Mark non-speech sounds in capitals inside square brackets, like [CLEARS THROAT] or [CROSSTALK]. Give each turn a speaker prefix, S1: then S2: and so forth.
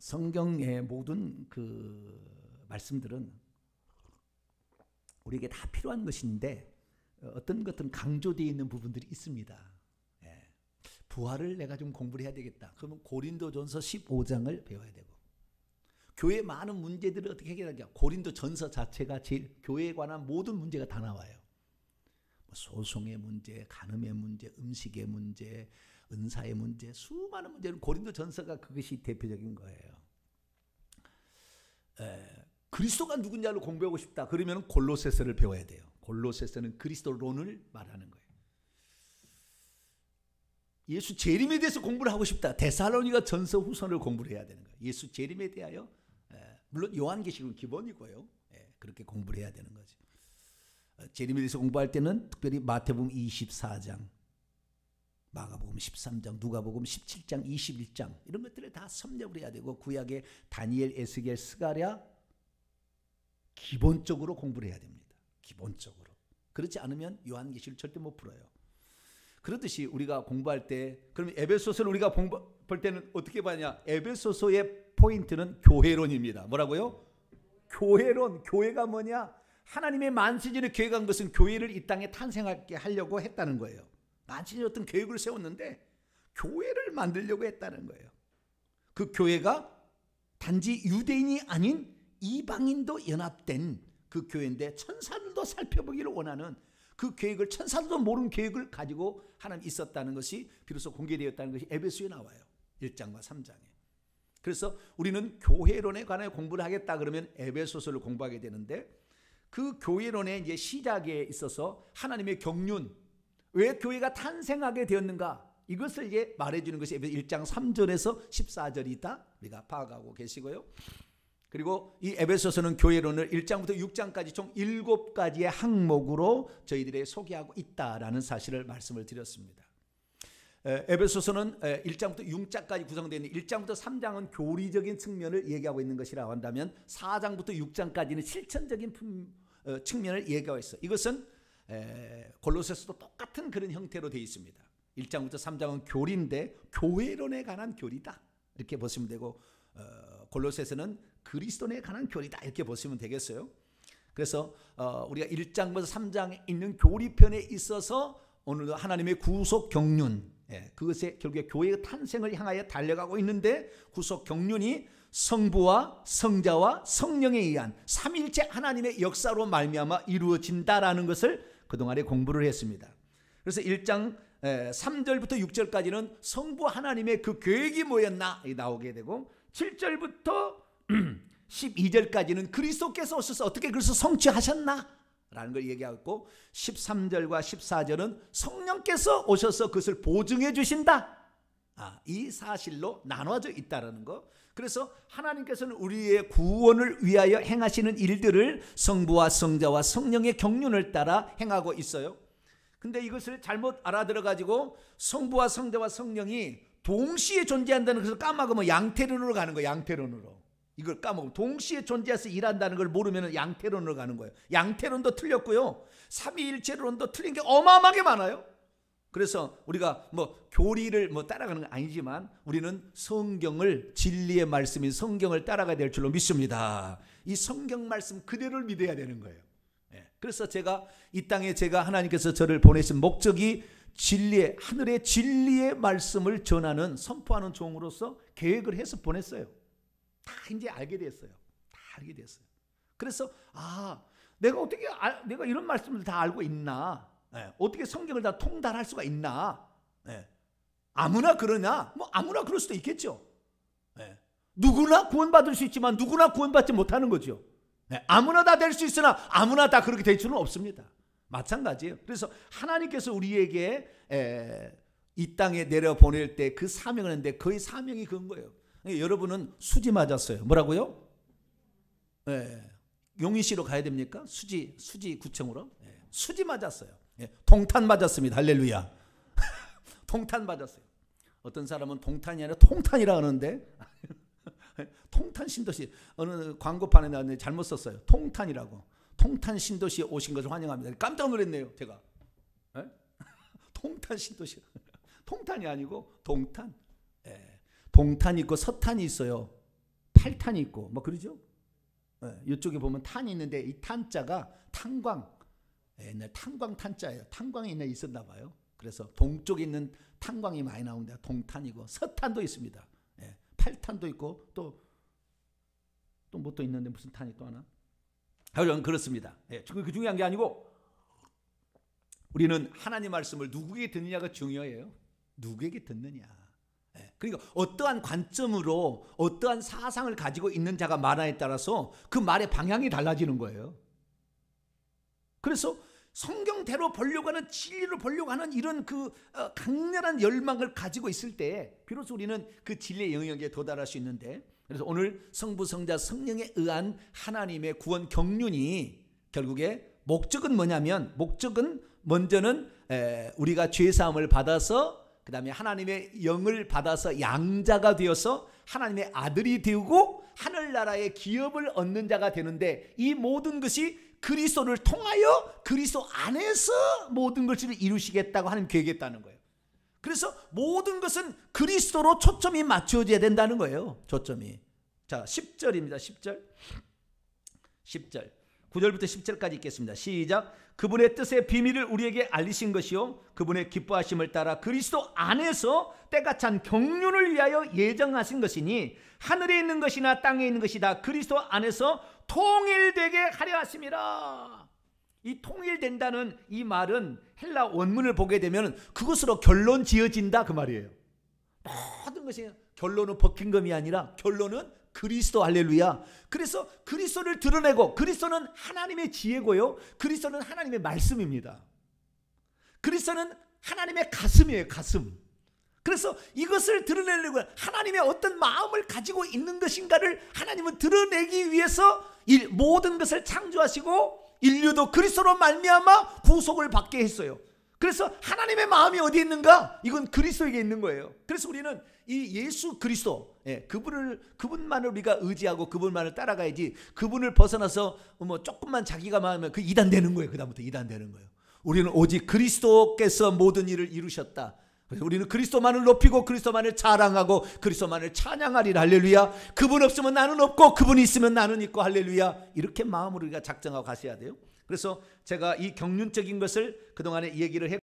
S1: 성경의 모든 그 말씀들은 우리에게 다 필요한 것인데 어떤 것은 강조되어 있는 부분들이 있습니다. 예. 부활을 내가 좀 공부를 해야 되겠다. 그러면 고린도전서 15장을 배워야 되고 교회 많은 문제들을 어떻게 해결하냐. 고린도전서 자체가 제일 교회에 관한 모든 문제가 다 나와요. 소송의 문제, 간음의 문제, 음식의 문제, 은사의 문제, 수많은 문제를 고린도 전서가 그것이 대표적인 거예요. 에, 그리스도가 누군지를 공부하고 싶다. 그러면 골로새서를 배워야 돼요. 골로새서는 그리스도론을 말하는 거예요. 예수 재림에 대해서 공부를 하고 싶다. 데살로니가 전서 후선을 공부를 해야 되는 거예요. 예수 재림에 대하여 에, 물론 요한계시록 기본이고요. 에, 그렇게 공부를 해야 되는 거죠. 제리미에서 공부할 때는 특별히 마태복음 24장, 마가복음 13장, 누가복음 17장, 21장 이런 것들을 다 섭렵을 해야 되고 구약의 다니엘, 에스겔, 스가랴 기본적으로 공부를 해야 됩니다. 기본적으로. 그렇지 않으면 요한계시를 절대 못 풀어요. 그렇듯이 우리가 공부할 때 그럼 에베소서를 우리가 공부 볼 때는 어떻게 봐냐? 에베소서의 포인트는 교회론입니다. 뭐라고요? 교회론, 교회가 뭐냐? 하나님의 만세전에 계획 것은 교회를 이 땅에 탄생하게 하려고 했다는 거예요. 만세전 어떤 계획을 세웠는데 교회를 만들려고 했다는 거예요. 그 교회가 단지 유대인이 아닌 이방인도 연합된 그 교회인데 천사들도 살펴보기를 원하는 그 계획을 천사들도 모르는 계획을 가지고 하나님 있었다는 것이 비로소 공개되었다는 것이 에베소에 나와요. 1장과 3장에. 그래서 우리는 교회론에 관해 공부를 하겠다 그러면 에베소서를 공부하게 되는데 그 교회론의 이제 시작에 있어서 하나님의 경륜, 왜 교회가 탄생하게 되었는가? 이것을 이제 말해주는 것이 에베소 1장 3절에서 14절이 있다. 우리가 파악하고 계시고요. 그리고 이 에베소서는 교회론을 1장부터 6장까지 총 7가지의 항목으로 저희들이 소개하고 있다라는 사실을 말씀을 드렸습니다. 에베소서는 1장부터 6장까지 구성되어 있는 1장부터 3장은 교리적인 측면을 얘기하고 있는 것이라고 한다면 4장부터 6장까지는 실천적인 어, 측면을 얘기하고 있어. 이것은 골로새서도 똑같은 그런 형태로 되어 있습니다. 1장부터 3장은 교리인데 교회론에 관한 교리다. 이렇게 보시면 되고 어, 골로새서는 그리스도론에 관한 교리다. 이렇게 보시면 되겠어요. 그래서 어, 우리가 1장부터 3장에 있는 교리편에 있어서 오늘도 하나님의 구속 경륜 예, 그것에 결국에 교회의 탄생을 향하여 달려가고 있는데 구속 경륜이 성부와 성자와 성령에 의한 삼일째 하나님의 역사로 말미암아 이루어진다라는 것을 그동안에 공부를 했습니다. 그래서 1장 3절부터 6절까지는 성부 하나님의 그 계획이 뭐였나 나오게 되고 7절부터 12절까지는 [CLEARS THROAT] 그리스도께서 오셔서 어떻게 그래서 성취하셨나 라는 걸 얘기하고 13절과 14절은 성령께서 오셔서 그것을 보증해 주신다. 아, 이 사실로 나눠져 있다라는 거. 그래서 하나님께서는 우리의 구원을 위하여 행하시는 일들을 성부와 성자와 성령의 경륜을 따라 행하고 있어요. 근데 이것을 잘못 알아들어 가지고 성부와 성자와 성령이 동시에 존재한다는 것을 까마귀면 뭐 양태론으로 가는 거예요. 양태론으로. 이걸 까먹으 동시에 존재해서 일한다는 걸 모르면 양태론으로 가는 거예요. 양태론도 틀렸고요. 삼위일체론도 틀린 게 어마어마하게 많아요. 그래서 우리가 뭐 교리를 뭐 따라가는 건 아니지만 우리는 성경을 진리의 말씀인 성경을 따라가야 될 줄로 믿습니다. 이 성경 말씀 그대로를 믿어야 되는 거예요. 예. 그래서 제가 이 땅에 제가 하나님께서 저를 보내신 목적이 진리의 하늘의 진리의 말씀을 전하는 선포하는 종으로서 계획을 해서 보냈어요. 다 이제 알게 됐어요. 다 알게 됐어요. 그래서 아 내가 어떻게 아, 내가 이런 말씀을 다 알고 있나? 예, 어떻게 성경을 다 통달할 수가 있나? 예, 아무나 그러냐? 뭐 아무나 그럴 수도 있겠죠. 예, 누구나 구원받을 수 있지만 누구나 구원받지 못하는 거죠. 예, 아무나 다 될 수 있으나 아무나 다 그렇게 될 수는 없습니다. 마찬가지예요. 그래서 하나님께서 우리에게 에, 예, 이 땅에 내려 보낼 때 그 사명을 하는데 그의 사명이 그런 거예요. 그러니까 여러분은 수지 맞았어요. 뭐라고요? 예. 용인시로 가야 됩니까? 수지 수지 구청으로 예. 수지 맞았어요. 예. 동탄 맞았습니다. 할렐루야. [LAUGHS] 동탄 맞았어요. 어떤 사람은 동탄이 아니라 통탄이라 하는데 [LAUGHS] 통탄 신도시 어느 광고판에 나왔는데 잘못 썼어요. 통탄이라고. 통탄 신도시 오신 것을 환영합니다. 깜짝 놀랐네요, 제가. 예? [LAUGHS] 통탄 신도시. 통탄이 아니고 동탄. 봉탄이 있고 서탄이 있어요. 팔탄이 있고 뭐 그러죠. 네, 예, 이쪽에 보면 탄이 있는데 이 탄자가 탄광 예, 옛날 탄광 탄자예요. 탄광이 옛날 있었나 봐요. 그래서 동쪽에 있는 탄광이 많이 나옵다 동탄이고 서탄도 있습니다. 예, 팔탄도 있고 또 또 뭐또 뭐 있는데 무슨 탄이 또 하나? 하여튼 그렇습니다. 예, 그, 그 중요한 게 아니고 우리는 하나님 말씀을 누구에게 듣느냐가 중요해요. 누구에게 듣느냐. 그러니까 어떠한 관점으로 어떠한 사상을 가지고 있는 자가 말하에 따라서 그 말의 방향이 달라지는 거예요. 그래서 성경대로 보려고 하는 진리로 보려고 하는 이런 그 어, 강렬한 열망을 가지고 있을 때 비로소 우리는 그 진리의 영역에 도달할 수 있는데 그래서 오늘 성부 성자 성령에 의한 하나님의 구원 경륜이 결국에 목적은 뭐냐면 목적은 먼저는 우리가 죄 사함을 받아서 그 다음에 하나님의 영을 받아서 양자가 되어서 하나님의 아들이 되고 하늘나라의 기업을 얻는 자가 되는데 이 모든 것이 그리스도를 통하여 그리스도 안에서 모든 것을 이루시겠다고 하는 계획했다는 거예요. 그래서 모든 것은 그리스도로 초점이 맞춰져야 된다는 거예요. 초점이. 자, 10절입니다. 10절. 10절. 9절부터 10절까지 읽겠습니다. 시작. 그분의 뜻의 비밀을 우리에게 알리신 것이요. 그분의 기뻐하심을 따라 그리스도 안에서 때가 찬 경륜을 위하여 예정하신 것이니 하늘에 있는 것이나 땅에 있는 것이 다 그리스도 안에서 통일되게 하려 하심이라. 이 통일된다는 이 말은 헬라 원문을 보게 되면 그것으로 결론 지어진다 그 말이에요. 모든 것이 결론은 버킹검이 아니라 결론은 그리스도 할렐루야. 그래서 그리스도를 드러내고 그리스도는 하나님의 지혜고요. 그리스도는 하나님의 말씀입니다. 그리스도는 하나님의 가슴이에요, 가슴. 그래서 이것을 드러내려고 하나님의 어떤 마음을 가지고 있는 것인가를 하나님은 드러내기 위해서 모든 것을 창조하시고 인류도 그리스도로 말미암아 구속을 받게 했어요. 그래서 하나님의 마음이 어디에 있는가? 이건 그리스도에게 있는 거예요. 그래서 우리는 이 예수 그리스도, 예, 그분을 그분만을 우리가 의지하고 그분만을 따라가야지 그분을 벗어나서 뭐 조금만 자기가 마음에 그 이단되는 거예요. 그다음부터 이단되는 거예요. 우리는 오직 그리스도께서 모든 일을 이루셨다. 그래서 우리는 그리스도만을 높이고 그리스도만을 자랑하고 그리스도만을 찬양하리라 할렐루야. 그분 없으면 나는 없고 그분이 있으면 나는 있고 할렐루야. 이렇게 마음으로 우리가 작정하고 가셔야 돼요. 그래서 제가 이 경륜적인 것을 그동안에 얘기를 했고